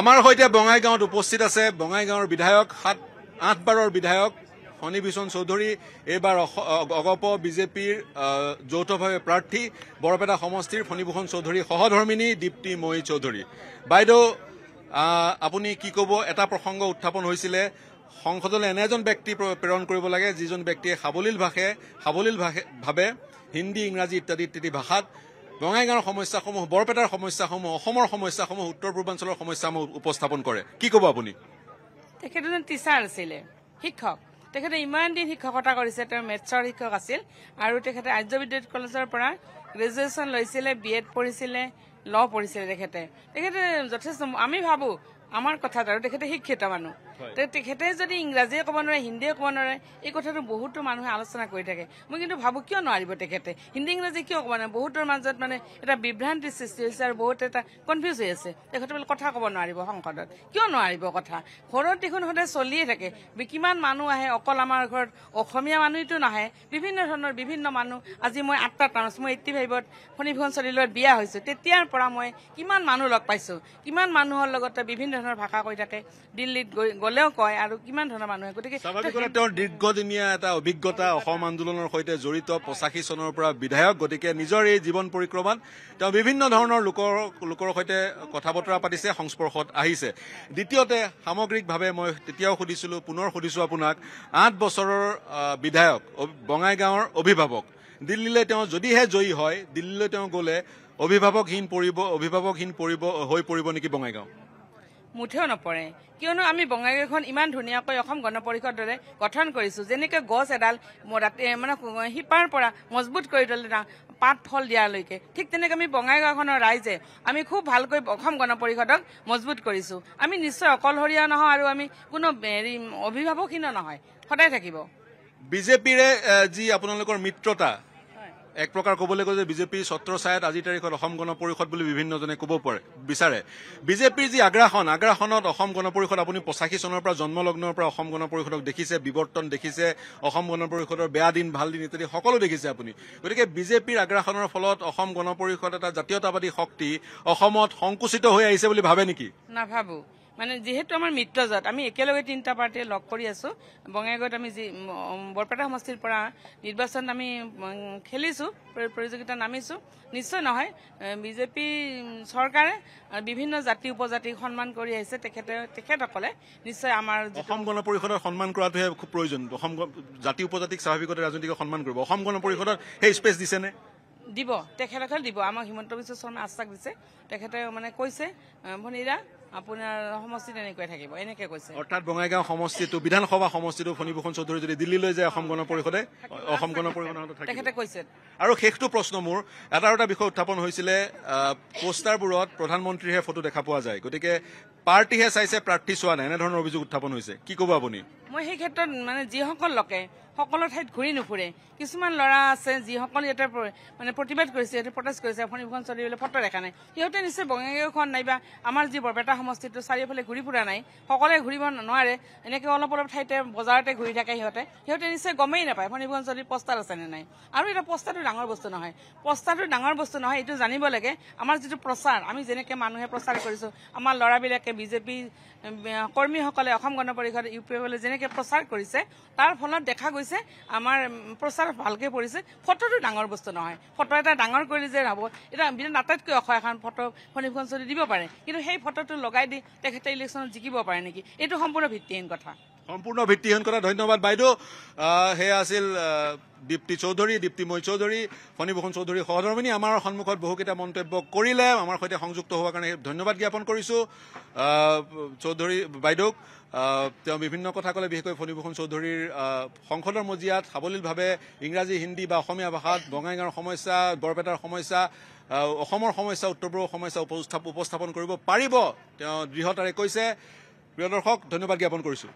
আমাৰ সৈতে বঙাইগাঁৱত উপস্থিত আছে বঙাইগাঁৱৰ বিধায়ক সাত আঠবাৰৰ বিধায়ক ফণীভূষণ চৌধুৰী এইবাৰ অগপ বিজেপিৰ যৌথভাৱে প্ৰাৰ্থী বৰপেটা সমষ্টিৰ ফণীভূষণ চৌধুৰী সহধৰ্মিনী দীপ্তিময়ী চৌধুৰী বাইদেউ আপুনি কি ক'ব এটা প্ৰসংগ উত্থাপন হৈছিলে সংসদলৈ এনে এজন ব্যক্তি প্ৰেৰণ কৰিব লাগে যিজন ব্যক্তিয়ে সাৱলীল ভাষে সাৱলীল ভাষে ভাৱে হিন্দী ইংৰাজী ইত্যাদি ইত্যাদি ভাষাত বঙাইগাঁৱৰ সমস্যাসমূহ বৰপেটাৰ সমস্যাসমূহ অসমৰ সমস্যাসমূহ উত্তৰ পূৰ্বাঞ্চলৰ সমস্যাসমূহ উপস্থাপন কৰে কি ক'ব আপুনি তেখেত এজন টিচাৰ আছিলে শিক্ষক তেখেতে ইমান দিন শিক্ষকতা কৰিছে তেওঁ মেথছৰ শিক্ষক আছিল আৰু তেখেতে আৰ্য বিদ্যুৎ কলেজৰ পৰা গ্ৰেজুৱেশ্যন লৈছিলে বি এড পঢ়িছিলে ল পঢ়িছিলে তেখেতে তেখেতে যথেষ্ট আমি ভাবোঁ আমাৰ কথাত আৰু তেখেতে শিক্ষিত মানুহ তেখেতে যদি ইংৰাজীয়ে ক'ব নোৱাৰে হিন্দীয়ে ক'ব নোৱাৰে এই কথাটো বহুতো মানুহে আলোচনা কৰি থাকে মই কিন্তু ভাবোঁ কিয় নোৱাৰিব তেখেতে হিন্দী ইংৰাজী কিয় ক'ব নোৱাৰে বহুতৰ মাজত মানে এটা বিভ্ৰান্তিৰ সৃষ্টি হৈছে আৰু বহুত এটা কনফিউজ হৈ আছে তেখেতে বোলে কথা ক'ব নোৱাৰিব সংসদত কিয় নোৱাৰিব কথা ঘৰত দেখোন সদায় চলিয়ে থাকে কিমান মানুহ আহে অকল আমাৰ ঘৰত অসমীয়া মানুহটো নাহে বিভিন্ন ধৰণৰ বিভিন্ন মানুহ আজি মই আঠটা টাউন মই এইটটি ফাইভত ফণীভূষণ চলিলৈ বিয়া হৈছোঁ তেতিয়াৰ পৰা মই কিমান মানুহ লগ পাইছোঁ কিমান মানুহৰ লগতে বিভিন্ন ধৰণৰ ভাষা কৈ থাকে দিল্লীত গৈ গলেও কয় আৰু কিমান ধৰণৰ মানুহে গতিকে তেওঁৰ দীৰ্ঘদিনীয়া এটা অভিজ্ঞতা অসম আন্দোলনৰ সৈতে জড়িত পঁচাশী চনৰ পৰা বিধায়ক গতিকে নিজৰ এই জীৱন পৰিক্ৰমাত তেওঁ বিভিন্ন ধৰণৰ লোকৰ লোকৰ সৈতে কথা বতৰা পাতিছে সংস্পৰ্শত আহিছে দ্বিতীয়তে সামগ্ৰিকভাৱে মই তেতিয়াও সুধিছিলো পুনৰ সুধিছো আপোনাক আঠ বছৰৰ বিধায়ক বঙাইগাঁৱৰ অভিভাৱক দিল্লীলৈ তেওঁ যদিহে জয়ী হয় দিল্লীলৈ তেওঁ গ'লে অভিভাৱকহীন পৰিব অভিভাৱকহীন পৰিব হৈ পৰিব নেকি বঙাইগাঁও মুঠেও নপৰে কিয়নো আমি বঙাইগাঁওখন ইমান ধুনীয়াকৈ অসম গণ পৰিষদ দৰে গঠন কৰিছোঁ যেনেকৈ গছ এডাল মানে শিপাৰ পৰা মজবুত কৰি তোলে পাত ফল দিয়ালৈকে ঠিক তেনেকৈ আমি বঙাইগাঁওখনৰ ৰাইজে আমি খুব ভালকৈ অসম গণ পৰিষদক মজবুত কৰিছোঁ আমি নিশ্চয় অকলশৰীয়া নহওঁ আৰু আমি কোনো হেৰি অভিভাৱকহীন নহয় সদায় থাকিব বিজেপিৰে যি আপোনালোকৰ মিত্ৰতা এক প্ৰকাৰ ক'বলৈ যে বিজেপি ছত্ৰ ছায়েত আজিৰ তাৰিখত অসম গণ পৰিষদ বুলি বিভিন্নজনে ক'ব পাৰে বিচাৰে বিজেপিৰ যি আগ্ৰাসন আগ্ৰাসনত অসম গণ পৰিষদ আপুনি পঁচাশী চনৰ পৰা জন্মলগ্নৰ পৰা অসম গণ পৰিষদক দেখিছে বিৱৰ্তন দেখিছে অসম গণ পৰিষদৰ বেয়া দিন ভাল দিন ইত্যাদি সকলো দেখিছে আপুনি গতিকে বিজেপিৰ আগ্ৰাসনৰ ফলত অসম গণ পৰিষদ এটা জাতীয়তাবাদী শক্তি অসমত সংকুচিত হৈ আহিছে বুলি ভাবে নেকি নাভাবোঁ মানে যিহেতু আমাৰ মিত্ৰজত আমি একেলগে তিনিটা পাৰ্টীয়ে লগ কৰি আছো বঙাইগাঁৱত আমি যি বৰপেটা সমষ্টিৰ পৰা নিৰ্বাচন আমি খেলিছোঁ প্ৰতিযোগিতা নামিছোঁ নিশ্চয় নহয় বিজেপি চৰকাৰে বিভিন্ন জাতি উপজাতিক সন্মান কৰি আহিছে তেখেতে তেখেতসকলে নিশ্চয় আমাৰ অসম গণ পৰিষদৰ সন্মান কৰাটোহে খুব প্ৰয়োজন অসম জাতি উপজাতিক স্বাভাৱিকতে ৰাজনৈতিক সন্মান কৰিব অসম গণ পৰিষদত সেই স্পেচ দিছেনে দিব তেখেতসকলে দিব আমাক হিমন্ত বিশ্ব শৰ্মাই আশ্বাস দিছে তেখেতে মানে কৈছে ভনীৰা আপোনাৰ সমষ্টি তেনেকুৱাই থাকিব এনেকে কৈছে অৰ্থাৎ বঙাইগাঁও সমষ্টিটো বিধানসভা সমষ্টিটো ফণীভূষণ চৌধুৰী যদি দিল্লীলৈ যায় অসম গণ পৰিষদে অসম গণ পৰিষদৰ তেখেতে কৈছে আৰু শেষটো প্ৰশ্ন মোৰ এটা আৰু বিষয় উত্থাপন হৈছিলে পষ্টাৰবোৰত প্ৰধানমন্ত্ৰীৰহে ফটো দেখা পোৱা যায় গতিকে পাৰ্টীহে চাইছে প্ৰাৰ্থী চোৱা নাই এনেধৰণৰ অভিযোগ উত্থাপন হৈছে কি ক'ব আপুনি মই সেই ক্ষেত্ৰত মানে যিসকল লোকে সকলো ঠাইত ঘূৰি নুফুৰে কিছুমান ল'ৰা আছে যিসকল ইয়াতে মানে প্ৰতিবাদ কৰিছে সিহঁতে প্ৰটেষ্ট কৰিছে ফণীভূষণ চলিবলৈ ফটো দেখা নাই সিহঁতে নিশ্চয় বঙাইগাঁওখন নাইবা আমাৰ যি বৰপেটা সমষ্টিটো চাৰিওফালে ঘূৰি ফুৰা নাই সকলোৱে ঘূৰিব নোৱাৰে এনেকৈ অলপ অলপ ঠাইতে বজাৰতে ঘূৰি থাকে সিহঁতে সিহঁতে নিশ্চয় গমেই নাপায় ফণীভূষণ চলি পষ্টাৰ আছে নে নাই আৰু এটা পষ্টাৰটো ডাঙৰ বস্তু নহয় পষ্টাৰটো ডাঙৰ বস্তু নহয় এইটো জানিব লাগে আমাৰ যিটো প্ৰচাৰ আমি যেনেকৈ মানুহে প্ৰচাৰ কৰিছোঁ আমাৰ ল'ৰাবিলাকে বিজেপি কৰ্মীসকলে অসম গণ পৰিষদ ইউ পি এফলৈ যেনেকৈ প্ৰচাৰ কৰিছে তাৰ ফলত দেখা গৈছে হৈছে আমাৰ প্ৰচাৰ ভালকৈ পৰিছে ফটোটো ডাঙৰ বস্তু নহয় ফটো এটা ডাঙৰ কৰিলে যে হ'ব এটা বিৰাট আটাইতকৈ অসহায় এখন ফটো ফণীভূষণ চৌধুৰী দিব পাৰে কিন্তু সেই ফটোটো লগাই দি তেখেতে ইলেকশ্যনত জিকিব পাৰে নেকি এইটো সম্পূৰ্ণ ভিত্তিহীন কথা সম্পূৰ্ণ ভিত্তিহীন কথা ধন্যবাদ বাইদেউ সেয়া আছিল দীপ্তি চৌধুৰী দীপ্তিময় চৌধুৰী ফণীভূষণ চৌধুৰী সহধৰ্মিনী আমাৰ সন্মুখত বহুকেইটা মন্তব্য কৰিলে আমাৰ সৈতে সংযুক্ত হোৱাৰ কাৰণে ধন্যবাদ জ্ঞাপন কৰিছোঁ চৌধুৰী বাইদেউক তেওঁ বিভিন্ন কথা ক'লে বিশেষকৈ ফণীভূষণ চৌধুৰীৰ সংসদৰ মজিয়াত সাৱলীলভাৱে ইংৰাজী হিন্দী বা অসমীয়া ভাষাত বঙাইগাঁৱৰ সমস্যা বৰপেটাৰ সমস্যা অসমৰ সমস্যা উত্তৰ পূবৰ সমস্যা উপস্থাপন কৰিব পাৰিব তেওঁ দৃঢ়তাৰে কৈছে প্ৰিয় দৰ্শক ধন্যবাদ জ্ঞাপন কৰিছোঁ